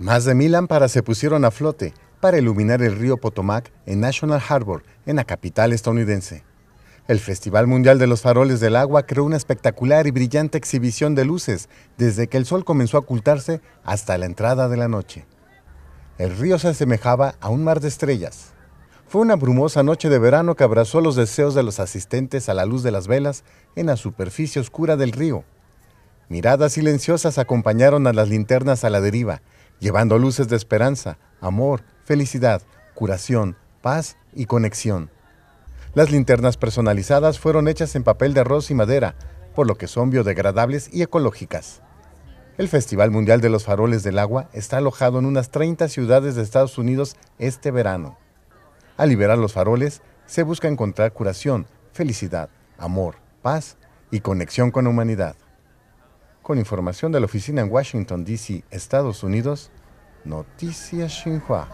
Más de mil lámparas se pusieron a flote para iluminar el río Potomac en National Harbor, en la capital estadounidense. El Festival Mundial de los Faroles del Agua creó una espectacular y brillante exhibición de luces desde que el sol comenzó a ocultarse hasta la entrada de la noche. El río se asemejaba a un mar de estrellas. Fue una brumosa noche de verano que abrazó los deseos de los asistentes a la luz de las velas en la superficie oscura del río. Miradas silenciosas acompañaron a las linternas a la deriva, llevando luces de esperanza, amor, felicidad, curación, paz y conexión. Las linternas personalizadas fueron hechas en papel de arroz y madera, por lo que son biodegradables y ecológicas. El Festival Mundial de los Faroles del Agua está alojado en unas 30 ciudades de Estados Unidos este verano. Al liberar los faroles, se busca encontrar curación, felicidad, amor, paz y conexión con la humanidad. Con información de la oficina en Washington, D.C., Estados Unidos, Noticias Xinhua.